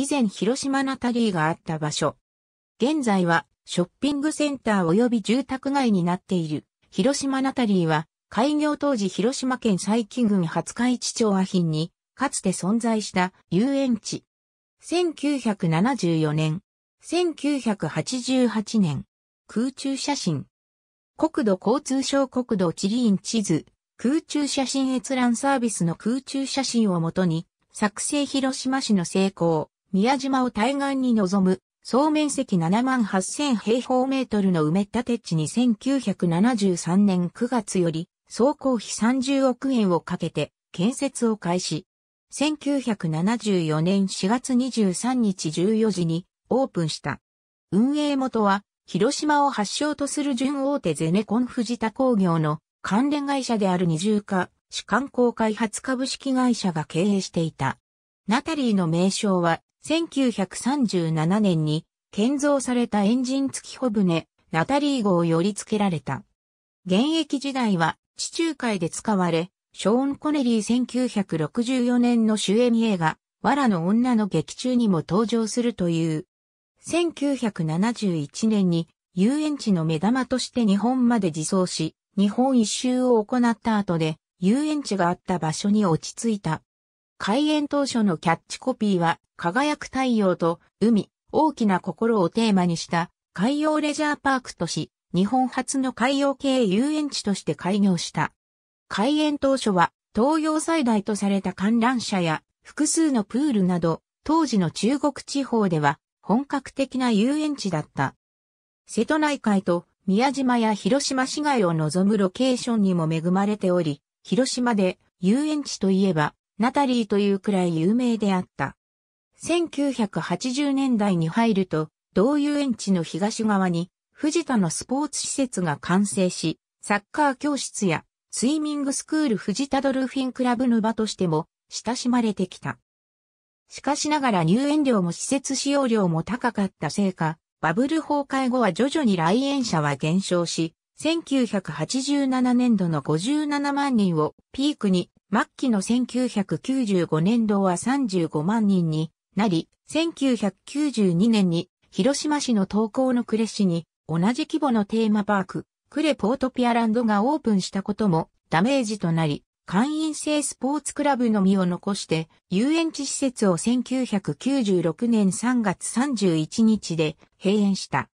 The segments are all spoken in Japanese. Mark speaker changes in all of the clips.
Speaker 1: 以前広島ナタリーがあった場所。現在はショッピングセンター及び住宅街になっている。広島ナタリーは開業当時広島県佐伯郡廿日市町和品にかつて存在した遊園地。1974年、1988年、空中写真。国土交通省国土地理院地図、空中写真閲覧サービスの空中写真をもとに、作成広島市の成功、宮島を対岸に望む、総面積7万8000平方メートルの埋め立て地に1973年9月より、総工費30億円をかけて、建設を開始。1974年4月23日14時にオープンした。運営元は、広島を発祥とする準大手ゼネコン藤田工業の関連会社である二重化、主観光開発株式会社が経営していた。ナタリーの名称は1937年に建造されたエンジン付き帆船、ナタリー号を寄り付けられた。現役時代は地中海で使われ、ショーン・コネリー1964年の主演映画、藁の女の劇中にも登場するという。1971年に遊園地の目玉として日本まで自走し、日本一周を行った後で、遊園地があった場所に落ち着いた。開園当初のキャッチコピーは、輝く太陽と海、大きな心をテーマにした海洋レジャーパークとし、日本初の海洋系遊園地として開業した。開園当初は、東洋最大とされた観覧車や複数のプールなど、当時の中国地方では本格的な遊園地だった。瀬戸内海と宮島や広島市街を望むロケーションにも恵まれており、広島で遊園地といえばナタリーというくらい有名であった。1980年代に入ると、同遊園地の東側に、藤田のスポーツ施設が完成し、サッカー教室や、スイミングスクール藤田ドルフィンクラブの場としても、親しまれてきた。しかしながら入園料も施設使用料も高かったせいか、バブル崩壊後は徐々に来園者は減少し、1987年度の57万人をピークに末期の1995年度は35万人になり、1992年に広島市の東高の呉市に同じ規模のテーマパーク、呉ポートピアランドがオープンしたこともダメージとなり、会員制スポーツクラブのみを残して遊園地施設を1996年3月31日で閉園した。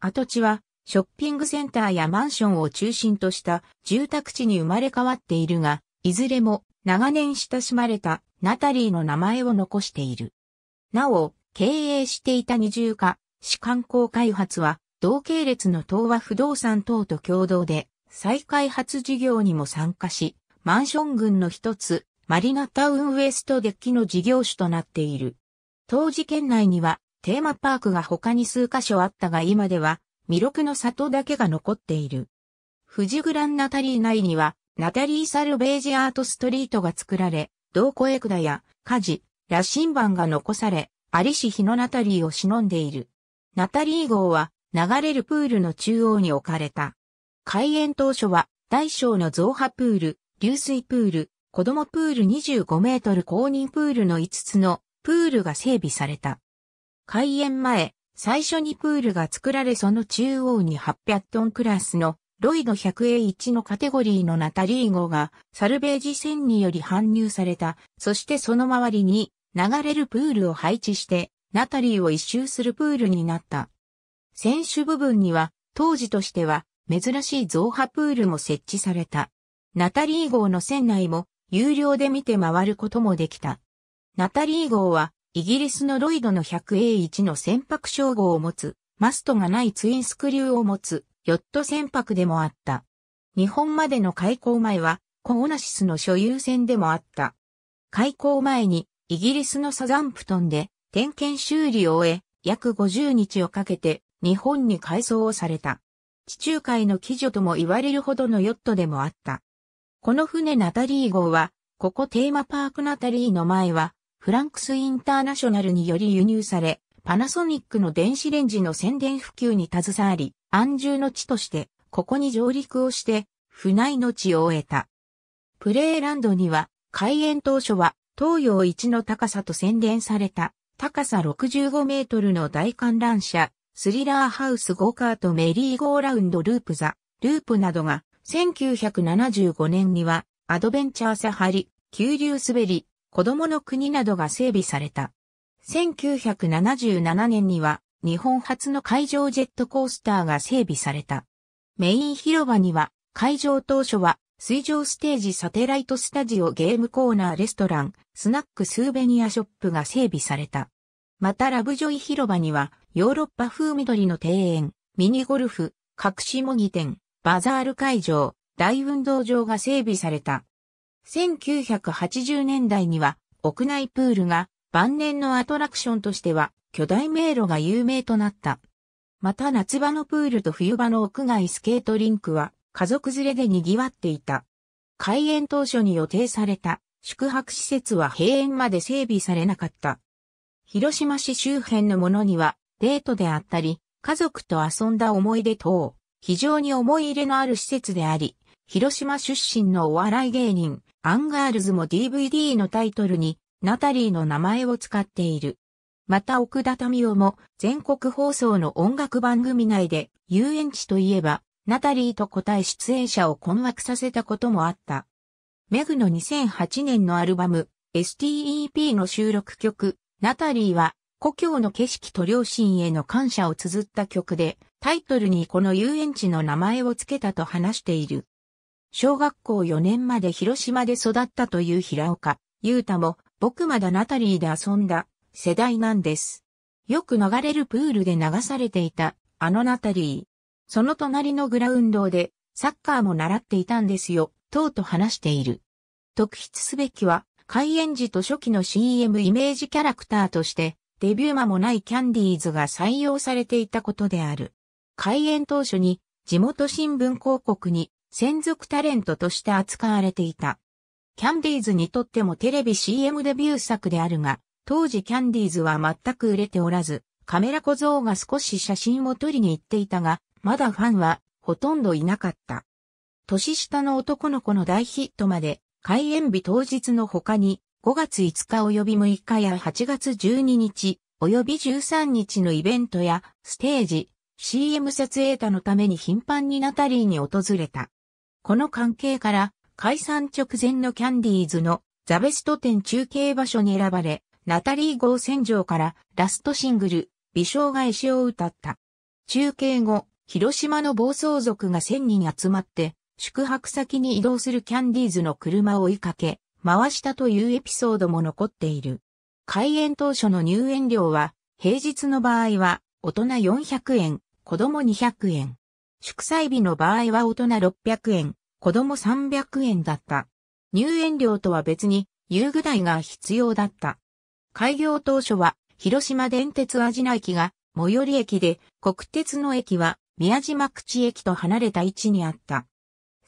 Speaker 1: 跡地はショッピングセンターやマンションを中心とした住宅地に生まれ変わっているが、いずれも長年親しまれたナタリーの名前を残している。なお、経営していた二重化、市観光開発は、同系列の東和不動産等と共同で、再開発事業にも参加し、マンション群の一つ、マリナタウンウエストデッキの事業主となっている。当時県内には、テーマパークが他に数カ所あったが今では、魅力の里だけが残っている。富士グランナタリー内には、ナタリー・サルベージアートストリートが作られ、道古エクダや家事、羅針盤が残され、ありし日のナタリーを忍んでいる。ナタリー号は流れるプールの中央に置かれた。開園当初は大小の増波プール、流水プール、子供プール25メートル公認プールの5つのプールが整備された。開園前、最初にプールが作られその中央に800トンクラスのロイド 100A1 のカテゴリーのナタリー号がサルベージ船により搬入された。そしてその周りに流れるプールを配置してナタリーを一周するプールになった。船首部分には当時としては珍しい増波プールも設置された。ナタリー号の船内も有料で見て回ることもできた。ナタリー号はイギリスのロイドの 100A1 の船舶称号を持つ、マストがないツインスクリューを持つヨット船舶でもあった。日本までの開港前は、コーナシスの所有船でもあった。開港前に、イギリスのサザンプトンで、点検修理を終え、約50日をかけて、日本に改装をされた。地中海の基女とも言われるほどのヨットでもあった。この船ナタリー号は、ここテーマパークナタリーの前は、フランクスインターナショナルにより輸入され、パナソニックの電子レンジの宣伝普及に携わり、安住の地として、ここに上陸をして、船内の地を得た。プレーランドには、開園当初は、東洋一の高さと宣伝された、高さ65メートルの大観覧車、スリラーハウスゴーカートメリーゴーラウンドループザ、ループなどが、1975年には、アドベンチャーサハリ、急流滑り、子供の国などが整備された。1977年には日本初の海上ジェットコースターが整備された。メイン広場には会場当初は水上ステージサテライトスタジオゲームコーナーレストラン、スナックスーベニアショップが整備された。またラブジョイ広場にはヨーロッパ風緑の庭園、ミニゴルフ、隠し模擬店、バザール会場、大運動場が整備された。1980年代には屋内プールが晩年のアトラクションとしては、巨大迷路が有名となった。また夏場のプールと冬場の屋外スケートリンクは、家族連れで賑わっていた。開園当初に予定された宿泊施設は閉園まで整備されなかった。広島市周辺のものには、デートであったり、家族と遊んだ思い出等、非常に思い入れのある施設であり、広島出身のお笑い芸人、アンガールズも DVD のタイトルに、ナタリーの名前を使っている。また奥田民夫も全国放送の音楽番組内で遊園地といえばナタリーと答え出演者を困惑させたこともあった。メグの2008年のアルバム STEP の収録曲ナタリーは故郷の景色と両親への感謝を綴った曲でタイトルにこの遊園地の名前を付けたと話している。小学校4年まで広島で育ったという平岡、優太も僕まだナタリーで遊んだ世代なんです。よく流れるプールで流されていたあのナタリー。その隣のグラウンドでサッカーも習っていたんですよ、とうと話している。特筆すべきは開演時と初期の CM イメージキャラクターとしてデビュー間もないキャンディーズが採用されていたことである。開演当初に地元新聞広告に専属タレントとして扱われていた。キャンディーズにとってもテレビ CM デビュー作であるが、当時キャンディーズは全く売れておらず、カメラ小僧が少し写真を撮りに行っていたが、まだファンはほとんどいなかった。年下の男の子の大ヒットまで、開演日当日の他に、5月5日及び6日や8月12日、及び13日のイベントや、ステージ、CM 撮影他のために頻繁にナタリーに訪れた。この関係から、解散直前のキャンディーズのザベスト店中継場所に選ばれ、ナタリー号戦場からラストシングル、美少返しを歌った。中継後、広島の暴走族が1000人集まって、宿泊先に移動するキャンディーズの車を追いかけ、回したというエピソードも残っている。開園当初の入園料は、平日の場合は、大人400円、子供200円。祝祭日の場合は大人600円、子供300円だった。入園料とは別に遊具代が必要だった。開業当初は広島電鉄味名駅が最寄り駅で国鉄の駅は宮島口駅と離れた位置にあった。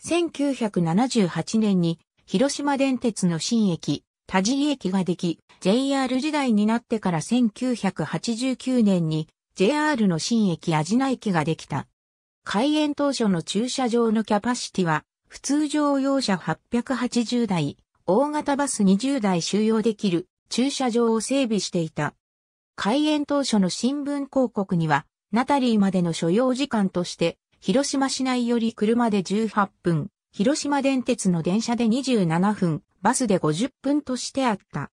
Speaker 1: 1978年に広島電鉄の新駅、田尻駅ができ、JR 時代になってから1989年に JR の新駅味名駅ができた。開園当初の駐車場のキャパシティは普通乗用車880台、大型バス20台収容できる駐車場を整備していた。開園当初の新聞広告には、ナタリーまでの所要時間として、広島市内より車で18分、広島電鉄の電車で27分、バスで50分としてあった。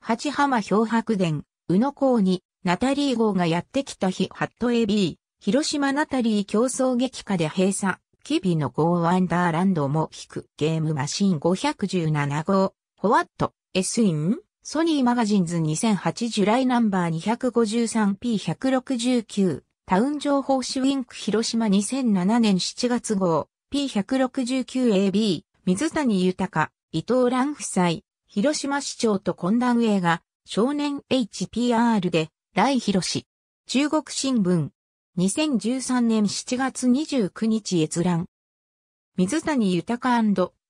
Speaker 1: 八浜漂白殿、宇野港に、ナタリー号がやってきた日ハット AB、広島ナタリー競争激化で閉鎖、キビのゴーワンダーランドも引くゲームマシン517号、ホワット、エスイン、ソニーマガジンズ2008ジュライナンバー 253P169、タウン情報誌ウィンク広島2007年7月号、P169AB、水谷豊、伊藤蘭夫妻、広島市長と懇談映画、少年 HPR で、大広し。中国新聞、2013年7月29日閲覧。水谷豊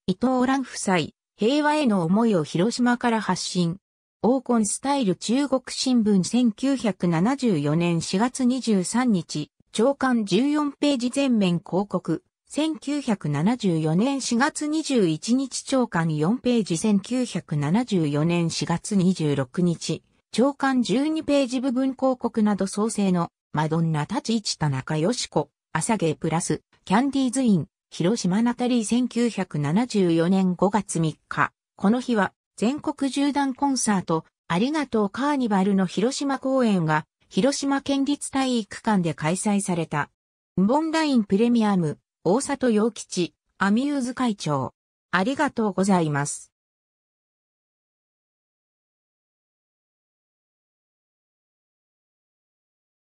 Speaker 1: 伊藤蘭夫妻、平和への思いを広島から発信。オーコンスタイル中国新聞1974年4月23日、長官14ページ全面広告。1974年4月21日長官4ページ1974年4月26日、長官12ページ部分広告など創生のマドンナたち一田中よしこ、朝芸プラス、キャンディーズイン、広島ナタリー1974年5月3日。この日は、全国縦断コンサート、ありがとうカーニバルの広島公演が、広島県立体育館で開催された。ボンラインプレミアム、大里洋吉、アミューズ会長。ありがとうございます。